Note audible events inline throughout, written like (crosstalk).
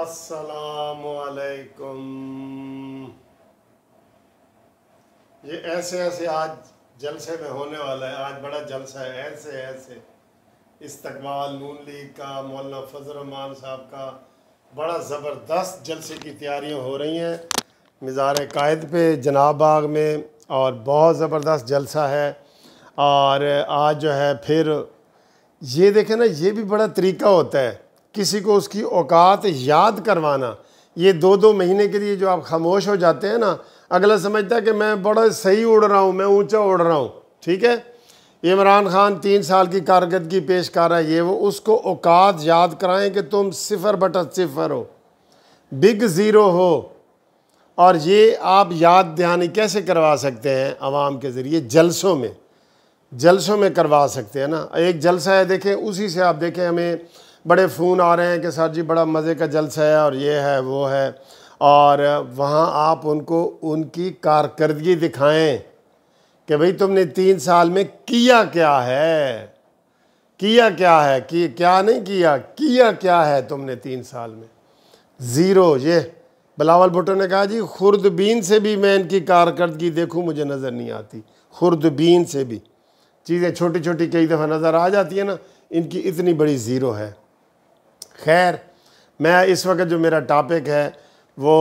असलकुम ये ऐसे ऐसे आज जलसे में होने वाला है आज बड़ा जलसा है ऐसे ऐसे इस्तकबाल नून लीग का मौलाना फजलरहमान साहब का बड़ा ज़बरदस्त जलसे की तैयारियां हो रही हैं मज़ार कायद पे जनाब बाग में और बहुत ज़बरदस्त जलसा है और आज जो है फिर ये देखें ना ये भी बड़ा तरीका होता है किसी को उसकी औकात याद करवाना ये दो दो महीने के लिए जो आप खामोश हो जाते हैं ना अगला समझता है कि मैं बड़ा सही उड़ रहा हूँ मैं ऊंचा उड़ रहा हूँ ठीक है इमरान खान तीन साल की कारकर्दगी पेश कर रहा है ये वो उसको औकात याद कराएं कि तुम सिफर बटा सिफर हो बिग ज़ीरो हो और ये आप याद दहानी कैसे करवा सकते हैं आवाम के ज़रिए जलसों में जलसों में करवा सकते हैं ना एक जलसा है देखें उसी से आप देखें हमें बड़े फ़ोन आ रहे हैं कि सर जी बड़ा मज़े का जलसा है और ये है वो है और वहाँ आप उनको उनकी कारकर्दगी दिखाएं कि भाई तुमने तीन साल में किया क्या है किया क्या है कि क्या नहीं किया किया क्या है तुमने तीन साल में ज़ीरो ये बलावल भुट्टो ने कहा जी खुर्दबीन से भी मैं इनकी कारकर्दगी देखूँ मुझे नज़र नहीं आती खुर्दबीन से भी चीज़ें छोटी छोटी कई दफ़ा नज़र आ जाती है ना इनकी इतनी बड़ी ज़ीरो है खैर मैं इस वक्त जो मेरा टॉपिक है वो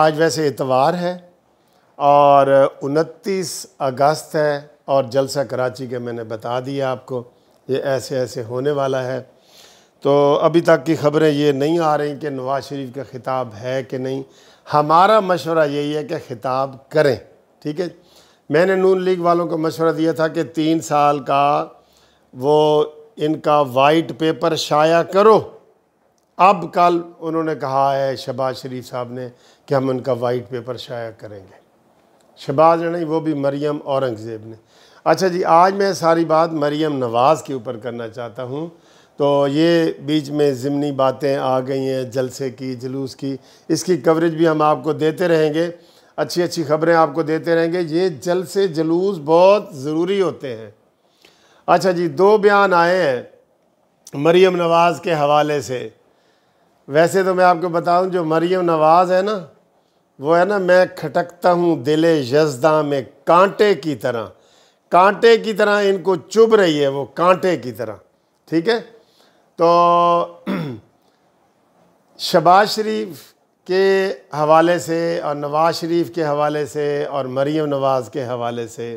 आज वैसे इतवार है और 29 अगस्त है और जलसा कराची के मैंने बता दिया आपको ये ऐसे ऐसे होने वाला है तो अभी तक की ख़बरें ये नहीं आ रही कि नवाज़ शरीफ का ख़िताब है कि नहीं हमारा मशवरा यही है कि ख़िताब करें ठीक है मैंने नून लीग वालों को मशवरा दिया था कि तीन साल का वो इनका वाइट पेपर शाया करो अब कल उन्होंने कहा है शहबाज शरीफ साहब ने कि हम उनका वाइट पेपर शाया करेंगे शहबाज नहीं वो भी मरियम औरंगज़ेब ने अच्छा जी आज मैं सारी बात मरियम नवाज़ के ऊपर करना चाहता हूँ तो ये बीच में ज़िमनी बातें आ गई हैं जलसे की जलूस की इसकी कवरेज भी हम आपको देते रहेंगे अच्छी अच्छी खबरें आपको देते रहेंगे ये जलसे जलूस बहुत ज़रूरी होते हैं अच्छा जी दो बयान आए हैं मरियम नवाज़ के हवाले से वैसे तो मैं आपको बताऊं जो मरियम नवाज़ है ना वो है ना मैं खटकता हूँ दिले यजदा में कांटे की तरह कांटे की तरह इनको चुभ रही है वो कांटे की तरह ठीक है तो (clears throat) शबाज शरीफ के हवाले से और नवाज़ शरीफ के हवाले से और मरीम नवाज़ के हवाले से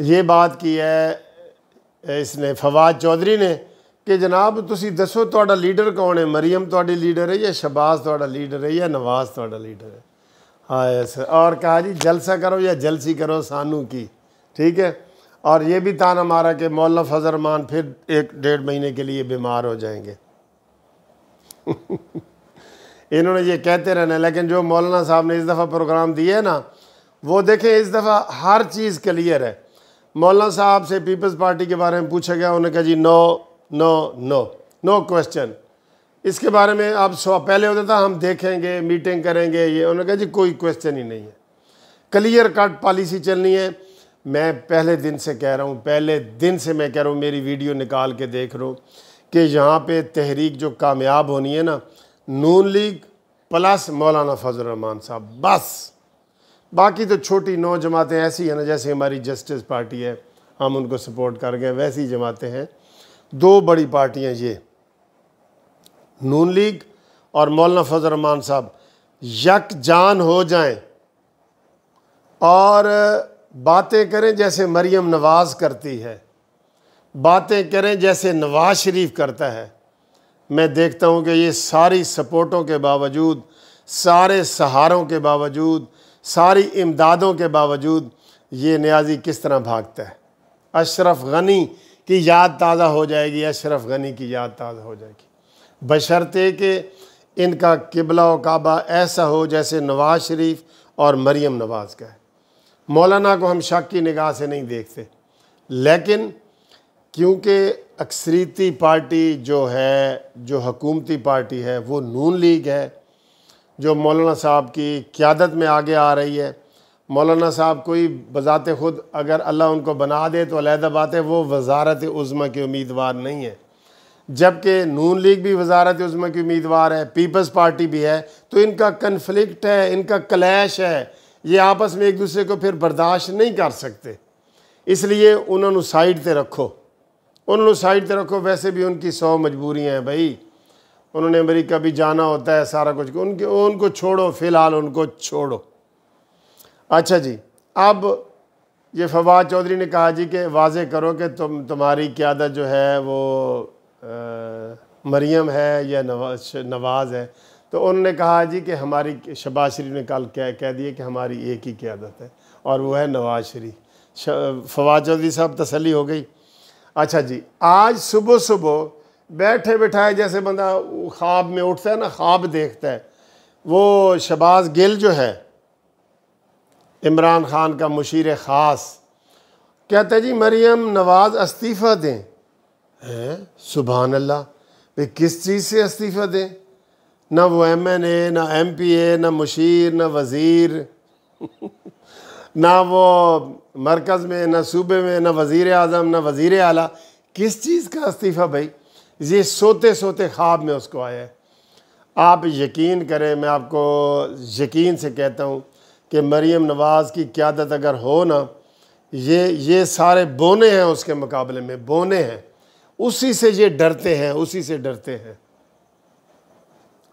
ये बात की है इसने फवाद चौधरी ने कि जनाब तुम दसो थोड़ा लीडर कौन है मरियम थोड़ी लीडर है या शबाज थोड़ा लीडर है या नवाज थोड़ा लीडर है हाँ यस और कहा जी जलसा करो या जलसी करो सानू की ठीक है और ये भी ताना मारा कि मौला फजरमान फिर एक डेढ़ महीने के लिए बीमार हो जाएंगे (laughs) इन्होंने ये कहते रहना लेकिन जो मौलाना साहब ने इस दफ़ा प्रोग्राम दिए ना वो देखें इस दफ़ा हर चीज़ क्लियर है मौलाना साहब से पीपल्स पार्टी के बारे में पूछा गया उन्होंने कहा जी no no no no question इसके बारे में आप सो पहले होता था तो हम देखेंगे मीटिंग करेंगे ये उन्होंने कहा जी कोई क्वेश्चन ही नहीं है क्लियर कट पॉलिसी चलनी है मैं पहले दिन से कह रहा हूँ पहले दिन से मैं कह रहा हूँ मेरी वीडियो निकाल के देख रहा हूँ कि यहाँ पे तहरीक जो कामयाब होनी है ना नून लीग प्लस मौलाना फजलरहमान साहब बस बाकी तो छोटी नौ जमातें ऐसी हैं ना जैसे हमारी जस्टिस पार्टी है हम उनको सपोर्ट कर गए वैसी जमातें हैं दो बड़ी पार्टियां ये नून लीग और मौलाना फजलरहमान साहब यक जान हो जाएं और बातें करें जैसे मरियम नवाज़ करती है बातें करें जैसे नवाज शरीफ करता है मैं देखता हूँ कि ये सारी सपोर्टों के बावजूद सारे सहारों के बावजूद सारी इमदादों के बावजूद ये न्याजी किस तरह भागता है अशरफ गनी की याद ताज़ा हो जाएगी अशरफ गनी की याद ताज़ा हो जाएगी बशर्ते के इनका किबला काबा ऐसा हो जैसे नवाज़ शरीफ और मरियम नवाज़ का है मौलाना को हम शक की निगाह से नहीं देखते लेकिन क्योंकि अक्सरीती पार्टी जो है जो हकूमती पार्टी है वो नून लीग है जो मौलाना साहब की क्यादत में आगे आ रही है मौलाना साहब कोई बज़ात ख़ुद अगर अल्लाह उनको बना दे तो अलहदा बात है वो वजारत उज़मा के उम्मीदवार नहीं है जबकि नून लीग भी वजारत उज़मा की उम्मीदवार है पीपल्स पार्टी भी है तो इनका कन्फ्लिक्ट है इनका क्लैश है ये आपस में एक दूसरे को फिर बर्दाश्त नहीं कर सकते इसलिए उन्होंने साइड पर रखो उन्होंने साइड पर रखो वैसे भी उनकी सौ मजबूरियाँ हैं भाई उन्होंने अमरीका भी जाना होता है सारा कुछ उनके उनको छोड़ो फ़िलहाल उनको छोड़ो अच्छा जी अब ये फवाद चौधरी ने कहा जी कि वाज करो कि तुम तुम्हारी क्यादत जो है वो आ, मरियम है या नवाज नवाज़ है तो उन्होंने कहा जी कि हमारी शबाज शरीफ ने कल कह कह दिया कि हमारी एक ही क्यादत है और वो है नवाज शरीफ फवाद चौधरी साहब तसली हो गई अच्छा जी आज सुबह सुबह बैठे बैठाए जैसे बंदा ख्वाब में उठता है ना ख्वाब देखता है वो शबाज गिल जो है इमरान ख़ान का मुशीर ख़ास कहते जी मरियम नवाज़ इस्तीफ़ा दें हैं सुबहान अल्लाह भाई किस चीज़ से इस्तीफ़ा दें ना वो एम एन ए ना एम पी ए ना मुशीर ना वज़ीर (laughs) ना वो मरकज़ में ना सूबे में ना वज़ी अजम ना वज़ी अला किस चीज़ का इस्तीफ़ा भाई ये सोते सोते ख्वाब में उसको आया है आप यकीन करें मैं आपको यकीन से कहता हूँ कि मरीम नवाज़ की क्यादत अगर हो ना ये ये सारे बोने हैं उसके मुकाबले में बोने हैं उसी से ये डरते हैं उसी से डरते हैं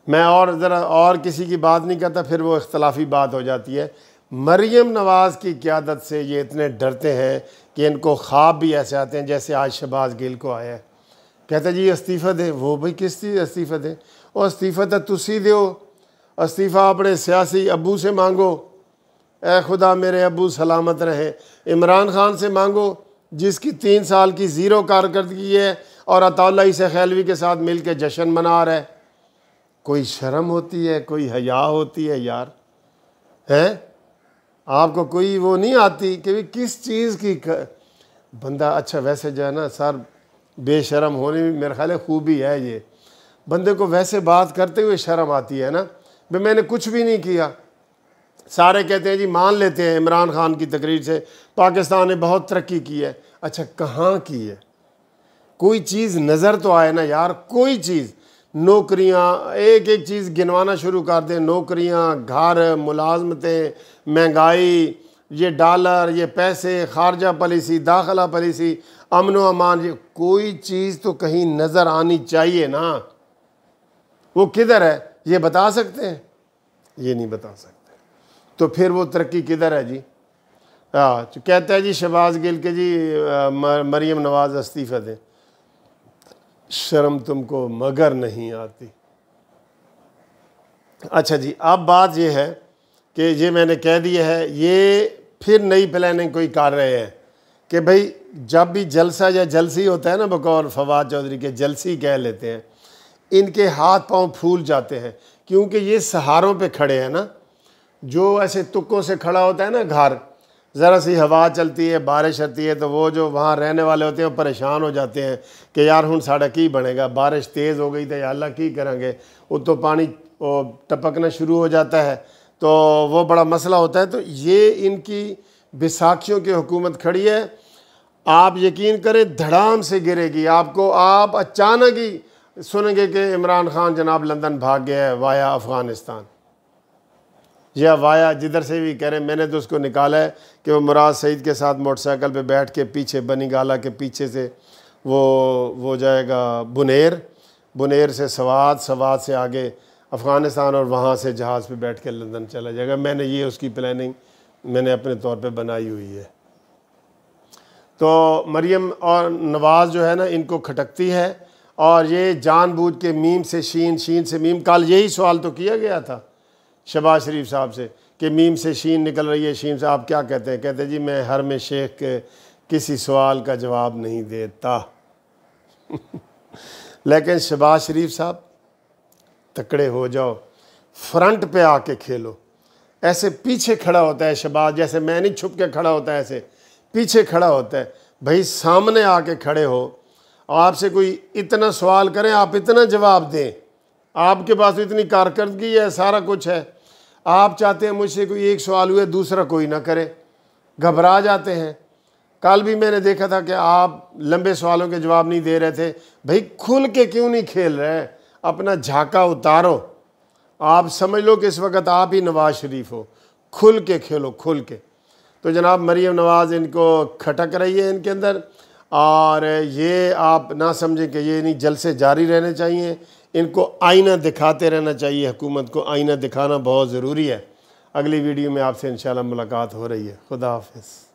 मैं और ज़रा और किसी की बात नहीं करता फिर वो इख्तलाफी बात हो जाती है मरीम नवाज़ की क्यादत से ये इतने डरते हैं कि इनको ख्वाब भी ऐसे आते हैं जैसे आज शबाज गिल को आया है कहते जी इस्तीफ़ा दे वो भाई किस चीज़ इस्तीफ़ा दे और इस्तीफ़ा तो तुसी दो इस्तीफ़ा अपने सियासी अबू से मांगो ए खुदा मेरे अबू सलामत रहें इमरान खान से मांगो जिसकी तीन साल की ज़ीरो कारकर्दगी है और अताल्ला से खैलवी के साथ मिल के जश्न मना रहा है कोई शर्म होती है कोई हया होती है यार हैं आपको कोई वो नहीं आती कि भी किस चीज़ की कर... बंदा अच्छा वैसे जो है ना सर बेशरम होने में मेरे ख्याल खूबी है ये बंदे को वैसे बात करते हुए शर्म आती है ना भाई मैंने कुछ भी नहीं किया सारे कहते हैं जी मान लेते हैं इमरान खान की तकरीर से पाकिस्तान ने बहुत तरक्की की है अच्छा कहाँ की है कोई चीज़ नज़र तो आए ना यार कोई चीज़ नौकरियाँ एक एक चीज़ गिनवाना शुरू कर दें नौकरियाँ घर मुलाजमतें महंगाई ये डॉलर ये पैसे खारजा पॉलिसी दाखला पॉलिसी अमन वमान अमान ये कोई चीज़ तो कहीं नज़र आनी चाहिए ना वो किधर है ये बता सकते हैं ये नहीं बता सकते तो फिर वो तरक्की किधर है जी हाँ तो कहता है जी शहबाज गिल के जी मरियम नवाज़ इस्तीफ़ा दें शर्म तुमको मगर नहीं आती अच्छा जी अब बात यह है कि ये मैंने कह दिया है ये फिर नई प्लानिंग कोई कर रहे हैं कि भाई जब भी जलसा या जलसी होता है ना बकौर फवाद चौधरी के जलसी कह लेते हैं इनके हाथ पांव फूल जाते हैं क्योंकि ये सहारों पे खड़े हैं ना जो ऐसे तुक्कों से खड़ा होता है ना घर ज़रा सी हवा चलती है बारिश आती है तो वो जो वहाँ रहने वाले होते हैं वो परेशान हो जाते हैं कि यार हूँ साढ़ा की बनेगा बारिश तेज़ हो गई तो यार अल्लाह की करेंगे उतो पानी टपकना शुरू हो जाता है तो वो बड़ा मसला होता है तो ये इनकी बैसाखियों की हुकूमत खड़ी है आप यकीन करें धड़ाम से गिरेगी आपको आप अचानक ही सुनेंगे कि इमरान खान जनाब लंदन भाग गया है वाया अफ़गानिस्तान या वाया जिधर से भी कह रहे हैं मैंने तो उसको निकाला है कि वो मुराद सईद के साथ मोटरसाइकिल पे बैठ के पीछे बनी गाला के पीछे से वो वो जाएगा बुनेर बुनेर से सवाद सवाद से आगे अफ़गानिस्तान और वहाँ से जहाज़ पे बैठ के लंदन चला जाएगा मैंने ये उसकी प्लानिंग मैंने अपने तौर पर बनाई हुई है तो मरियम और नवाज़ जो है ना इनको खटकती है और ये जानबूझ के मीम से शीन शीन से मीम काल यही सवाल तो किया गया था शबाज शरीफ साहब से कि मीम से शीन निकल रही है शीन से आप क्या कहते हैं कहते हैं जी मैं हर में शेख के किसी सवाल का जवाब नहीं देता (laughs) लेकिन शबाज शरीफ साहब तकड़े हो जाओ फ्रंट पे आके खेलो ऐसे पीछे खड़ा होता है शबाज जैसे मैं नहीं छुप के खड़ा होता है ऐसे पीछे खड़ा होता है भाई सामने आके खड़े हो आपसे कोई इतना सवाल करें आप इतना जवाब दें आपके पास इतनी कारकर्दगी है सारा कुछ है आप चाहते हैं मुझसे कोई एक सवाल हुए दूसरा कोई ना करे घबरा जाते हैं कल भी मैंने देखा था कि आप लंबे सवालों के जवाब नहीं दे रहे थे भाई खुल के क्यों नहीं खेल रहे अपना झाका उतारो आप समझ लो कि इस वक्त आप ही नवाज शरीफ हो खुल के खेलो खुल के तो जनाब मरीम नवाज़ इनको खटक रही है इनके अंदर और ये आप ना समझें कि ये नहीं जलसे जारी रहने चाहिए इनको आईना दिखाते रहना चाहिए हुकूमत को आईना दिखाना बहुत ज़रूरी है अगली वीडियो में आपसे इन मुलाकात हो रही है खुदा हाफिज़